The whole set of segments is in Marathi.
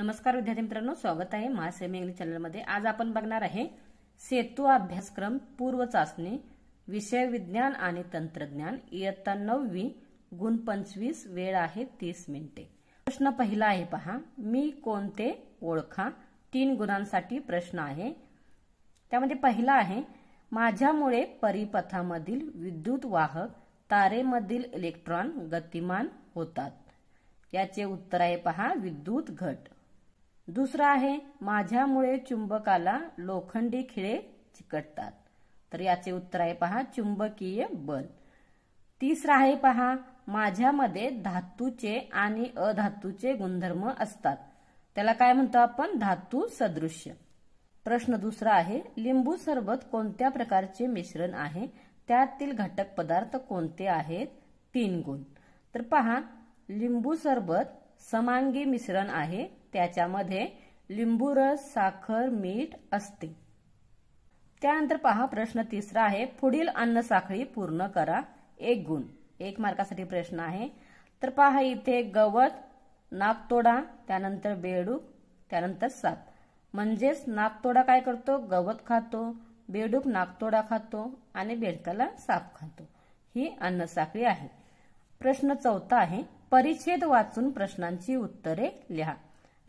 नमस्कार विद्यार्थी मित्रांनो स्वागत आहे महासेमी चॅनलमध्ये आज आपण बघणार आहे सेतू अभ्यासक्रम पूर्व चाचणी विषय विज्ञान आणि तंत्रज्ञान इयत्ता नववी गुण पंचवीस वेळ आहे तीस मिनिटे प्रश्न पहिला आहे पहा मी कोणते ओळखा तीन गुणांसाठी प्रश्न आहे त्यामध्ये पहिला आहे माझ्यामुळे परिपथामधील विद्युत वाहक तारेमधील इलेक्ट्रॉन गतिमान होतात याचे उत्तर आहे पहा विद्युत घट दुसरा आहे माझ्यामुळे चुंबकाला लोखंडी खिळे चिकटतात तर याचे उत्तर आहे पहा चुंबकीय बल तिसरा आहे पहा माझ्यामध्ये धातूचे आणि अधातूचे गुणधर्म असतात त्याला काय म्हणतो आपण धातू सदृश्य प्रश्न दुसरा आहे लिंबू सरबत कोणत्या प्रकारचे मिश्रण आहे त्यातील घटक पदार्थ कोणते आहेत तीन गुण तर पहा लिंबू सरबत समांगी मिश्रण आहे त्याच्यामध्ये लिंबू रस साखर मीठ असते त्यानंतर पहा प्रश्न तिसरा आहे पुढील अन्न साखळी पूर्ण करा एक गुण एक मार्कासाठी प्रश्न आहे तर पहा इथे गवत नागतोडा त्यानंतर बेडूक त्यानंतर साप म्हणजेच नागतोडा काय करतो गवत खातो बेडूक नागतोडा खातो आणि बेडकाला साप खातो ही अन्नसाखळी आहे प्रश्न चौथा आहे परिच्छेद वाचून प्रश्नांची उत्तरे लिहा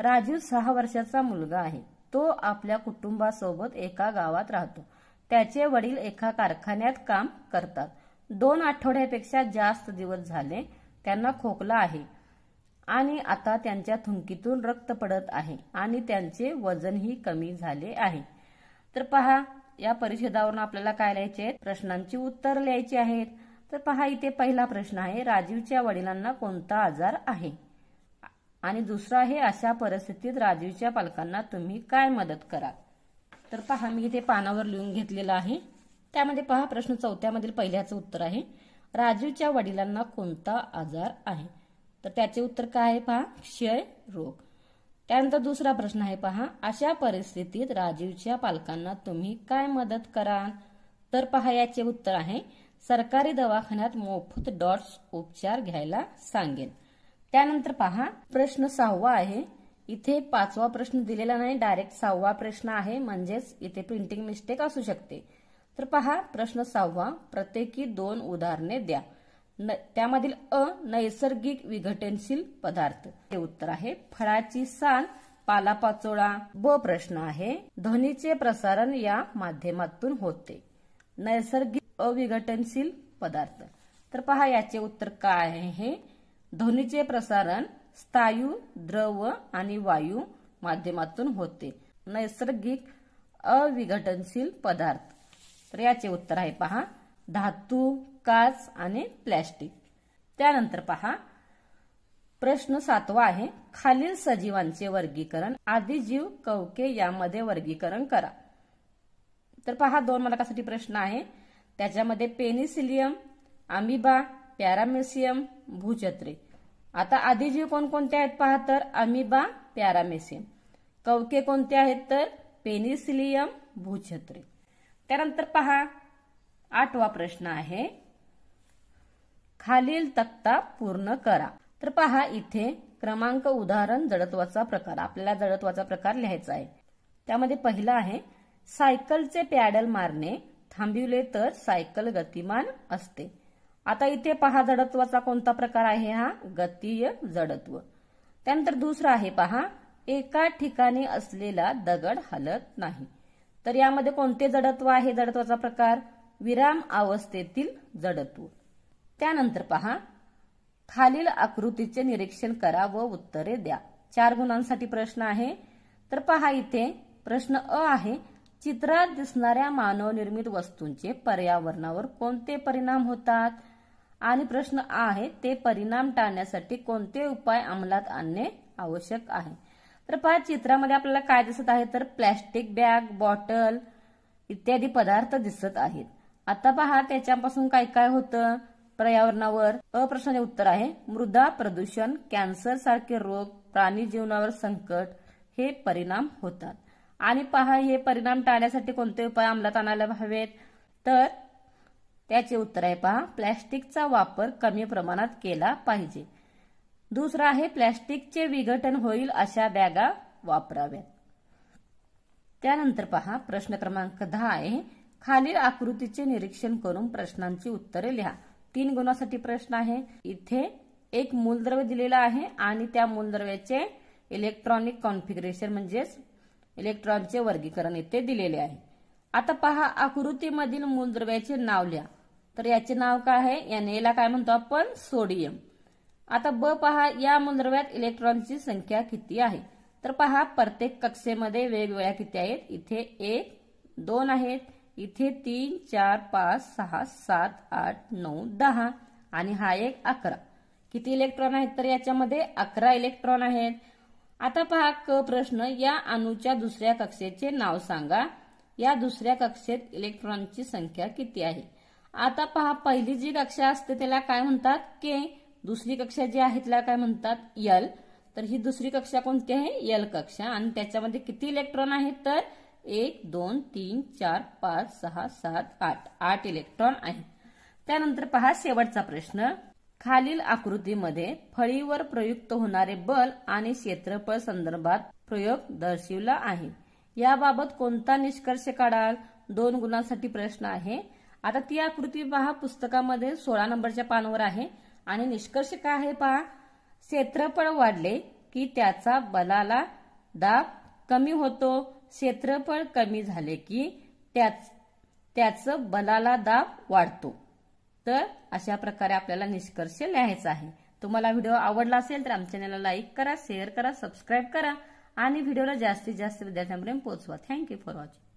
राजीव सहा वर्षाचा मुलगा आहे तो आपल्या कुटुंबासोबत एका गावात राहतो त्याचे वडील एका कारखान्यात काम करतात दोन आठवड्यापेक्षा जास्त दिवस झाले त्यांना खोकला आहे आणि आता त्यांच्या थुंकीतून रक्त पडत आहे आणि त्यांचे वजनही कमी झाले आहे तर पहा या परिषदावरून आपल्याला काय लिहायचे प्रश्नांची उत्तर लिहायची आहेत तर पहा इथे पहिला प्रश्न आहे राजीवच्या वडिलांना कोणता आजार आहे आणि दुसरं आहे अशा परिस्थितीत राजीवच्या पालकांना तुम्ही काय मदत कराल तर पहा मी इथे पानावर लिहून घेतलेलं आहे त्यामध्ये पहा प्रश्न चौथ्यामधील पहिल्याचं उत्तर आहे राजीवच्या वडिलांना कोणता आजार आहे तर त्याचे उत्तर काय आहे पहा क्षय रोग त्यानंतर दुसरा प्रश्न आहे पहा अशा परिस्थितीत राजीवच्या पालकांना तुम्ही काय मदत कराल तर पहा याचे उत्तर आहे सरकारी दवाखान्यात मोफत डॉट्स उपचार घ्यायला सांगेल त्यानंतर पहा प्रश्न सहावा आहे इथे पाचवा प्रश्न दिलेला नाही डायरेक्ट सहावा प्रश्न आहे म्हणजेच इथे प्रिंटिंग मिस्टेक असू शकते तर पहा प्रश्न सहावा प्रत्येकी दोन उदाहरणे द्या त्यामधील अ नैसर्गिक विघटनशील पदार्थ हे उत्तर आहे फळाची साल पालापाचोळा ब प्रश्न आहे ध्वनीचे प्रसारण या माध्यमातून होते नैसर्गिक अविघटनशील पदार्थ तर पहा याचे उत्तर काय आहे हे ध्वनीचे प्रसारण स्थायू द्रव आणि वायू माध्यमातून होते नैसर्गिक अविघटनशील पदार्थ तर याचे उत्तर आहे पहा धातू काच आणि प्लॅस्टिक त्यानंतर पहा प्रश्न सातवा आहे खालील सजीवांचे वर्गीकरण आदिजीव कवके यामध्ये वर्गीकरण करा तर पहा दोन मार्कासाठी प्रश्न आहे त्याच्यामध्ये पेनिसिलियम आमिबा पॅरामेसियम भूचत्रे आता आधी जीव कोणकोणते आहेत पहा तर अमिबा पॅरामेसियम कवके कोणते आहेत तर पेनिसिलियम भूछत्रे त्यानंतर पहा आठवा प्रश्न आहे खालील तक्ता पूर्ण करा तर पहा इथे क्रमांक उदाहरण जडत्वाचा प्रकार आपल्याला जडत्वाचा प्रकार लिहायचा आहे त्यामध्ये पहिला आहे सायकलचे पॅडल मारणे थांबिवले तर सायकल गतिमान असते आता इथे पहा जडत्वाचा कोणता प्रकार आहे हा गतीय जडत्व त्यानंतर दुसरा आहे पहा एका ठिकाणी असलेला दगड हलत नाही तर यामध्ये कोणते जडत्व आहे जडत्वाचा प्रकार विराम अवस्थेतील जडत्व त्यानंतर पहा खालील आकृतीचे निरीक्षण करा व उत्तरे द्या चार गुणांसाठी प्रश्न आहे तर पहा इथे प्रश्न अ आहे चित्रात दिसणाऱ्या मानवनिर्मित वस्तूंचे पर्यावरणावर कोणते परिणाम होतात आणि प्रश्न आ आहे ते परिणाम टाळण्यासाठी कोणते उपाय अंमलात आणणे आवश्यक आहे तर पहा चित्रामध्ये आपल्याला काय दिसत आहे तर प्लॅस्टिक बॅग बॉटल इत्यादी पदार्थ दिसत आहेत आता पहा त्याच्यापासून काय काय होतं पर्यावरणावर अप्रश्नाचे उत्तर आहे मृदा प्रदूषण कॅन्सर सारखे रोग प्राणी जीवनावर संकट हे परिणाम होतात आणि पहा हे परिणाम टाळण्यासाठी कोणते उपाय अंमलात आणायला हवेत तर त्याचे उत्तर आहे पहा प्लॅस्टिकचा वापर कमी प्रमाणात केला पाहिजे दुसरं आहे प्लॅस्टिकचे विघटन होईल अशा बॅगा वापराव्यात त्यानंतर पहा प्रश्न क्रमांक दहा आहे खालील आकृतीचे निरीक्षण करून प्रश्नांची उत्तरे लिहा तीन गुणासाठी प्रश्न आहे इथे एक मूलद्रव्य दिलेला आहे आणि त्या मूलद्रव्याचे इलेक्ट्रॉनिक कॉन्फिगरेशन म्हणजेच इलेक्ट्रॉनचे वर्गीकरण इथे दिलेले आहे आता पहा आकृतीमधील मूलद्रव्याचे नाव लिहा तर याचे नाव काय आहे एन एला काय म्हणतो आपण सोडियम आता ब पहा या मूलद्रव्यात इलेक्ट्रॉनची संख्या किती आहे तर पहा प्रत्येक कक्षेमध्ये वेगवेगळ्या किती आहेत इथे एक दोन आहेत इथे तीन चार पाच सहा सात आठ नऊ दहा आणि हा एक अकरा किती इलेक्ट्रॉन आहेत तर याच्यामध्ये अकरा इलेक्ट्रॉन आहेत आता पहा क प्रश्न या अणूच्या दुसऱ्या कक्षेचे नाव सांगा या दुसऱ्या कक्षेत इलेक्ट्रॉनची संख्या किती आहे आता पहा पहिली जी कक्षा असते त्याला काय म्हणतात के दुसरी कक्षा जी आहे त्याला काय म्हणतात यल तर ही दुसरी कक्षा कोणती आहे यल कक्षा आणि त्याच्यामध्ये किती इलेक्ट्रॉन आहेत तर एक दोन तीन चार पाच सहा सात आठ आठ इलेक्ट्रॉन आहेत त्यानंतर पहा शेवटचा प्रश्न खालील आकृतीमध्ये फळीवर प्रयुक्त होणारे बल आणि क्षेत्रफळ संदर्भात प्रयोग दर्शविला आहे याबाबत कोणता निष्कर्ष काढाल दोन गुणांसाठी प्रश्न आहे आता ती आकृती पहा पुस्तकामध्ये सोळा नंबरच्या पानावर आहे आणि निष्कर्ष काय आहे पहा क्षेत्रफळ वाढले की त्याचा बलाला दाब कमी होतो क्षेत्रफळ कमी झाले की त्याच त्याचं बलाला दाब वाढतो तर अशा प्रकारे आपल्याला निष्कर्ष लिहायचा आहे तुम्हाला व्हिडिओ आवडला असेल तर आमच्या चॅनलला लाईक करा शेअर करा सबस्क्राईब करा आणि व्हिडिओला जास्तीत जास्त विद्यार्थ्यांपर्यंत पोहोचवा थँक्यू फॉर वॉचिंग